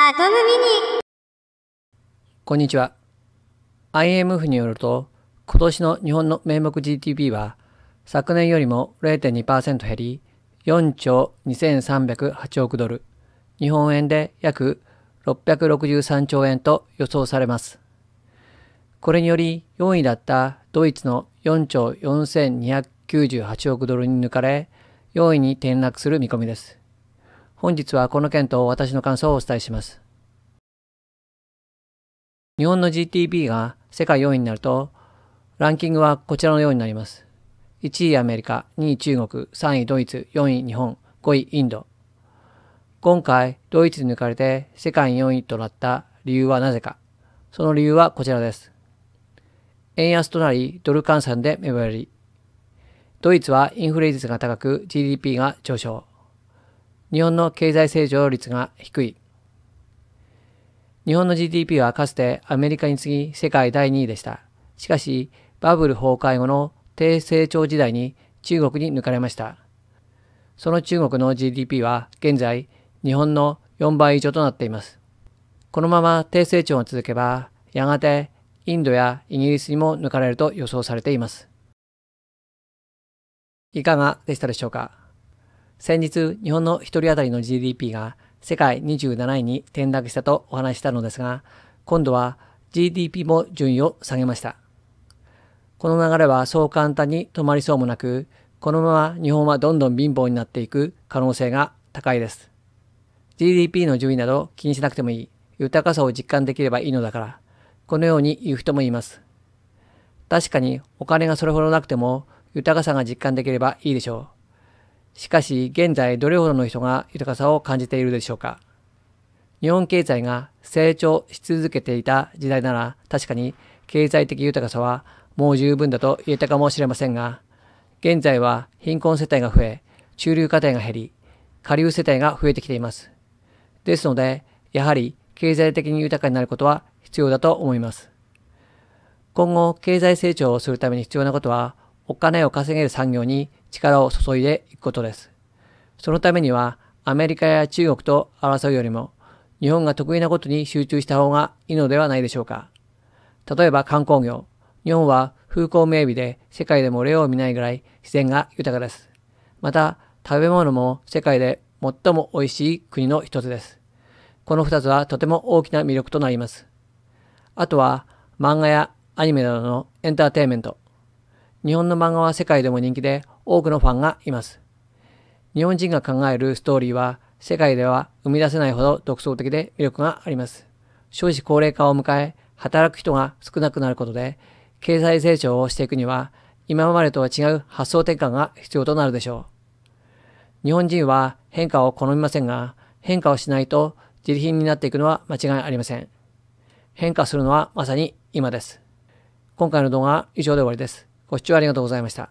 アトムミニこんにちは IMF によると今年の日本の名目 GDP は昨年よりも0.2%減り4兆2308億ドル日本円で約663兆円と予想されますこれにより4位だったドイツの4兆4298億ドルに抜かれ4位に転落する見込みです本日はこの件と私の感想をお伝えします。日本の GTB が世界4位になると、ランキングはこちらのようになります。1位アメリカ、2位中国、3位ドイツ、4位日本、5位インド。今回、ドイツに抜かれて世界4位となった理由はなぜか。その理由はこちらです。円安となり、ドル換算で目減り。ドイツはインフレ率が高く GDP が上昇。日本の経済成長率が低い。日本の GDP はかつてアメリカに次ぎ世界第2位でした。しかし、バブル崩壊後の低成長時代に中国に抜かれました。その中国の GDP は現在日本の4倍以上となっています。このまま低成長が続けば、やがてインドやイギリスにも抜かれると予想されています。いかがでしたでしょうか先日、日本の一人当たりの GDP が世界27位に転落したとお話したのですが、今度は GDP も順位を下げました。この流れはそう簡単に止まりそうもなく、このまま日本はどんどん貧乏になっていく可能性が高いです。GDP の順位など気にしなくてもいい。豊かさを実感できればいいのだから。このように言う人もいます。確かにお金がそれほどなくても豊かさが実感できればいいでしょう。しかし現在どれほどの人が豊かさを感じているでしょうか日本経済が成長し続けていた時代なら確かに経済的豊かさはもう十分だと言えたかもしれませんが現在は貧困世帯が増え中流家庭が減り下流世帯が増えてきていますですのでやはり経済的に豊かになることは必要だと思います今後経済成長をするために必要なことはお金を稼げる産業に力を注いでいくことです。そのためには、アメリカや中国と争うよりも、日本が得意なことに集中した方がいいのではないでしょうか。例えば観光業。日本は風光明媚で世界でも例を見ないぐらい自然が豊かです。また、食べ物も世界で最も美味しい国の一つです。この二つはとても大きな魅力となります。あとは、漫画やアニメなどのエンターテインメント。日本の漫画は世界でも人気で多くのファンがいます。日本人が考えるストーリーは世界では生み出せないほど独創的で魅力があります。少子高齢化を迎え、働く人が少なくなることで、経済成長をしていくには、今までとは違う発想転換が必要となるでしょう。日本人は変化を好みませんが、変化をしないと自利品になっていくのは間違いありません。変化するのはまさに今です。今回の動画は以上で終わりです。ご視聴ありがとうございました。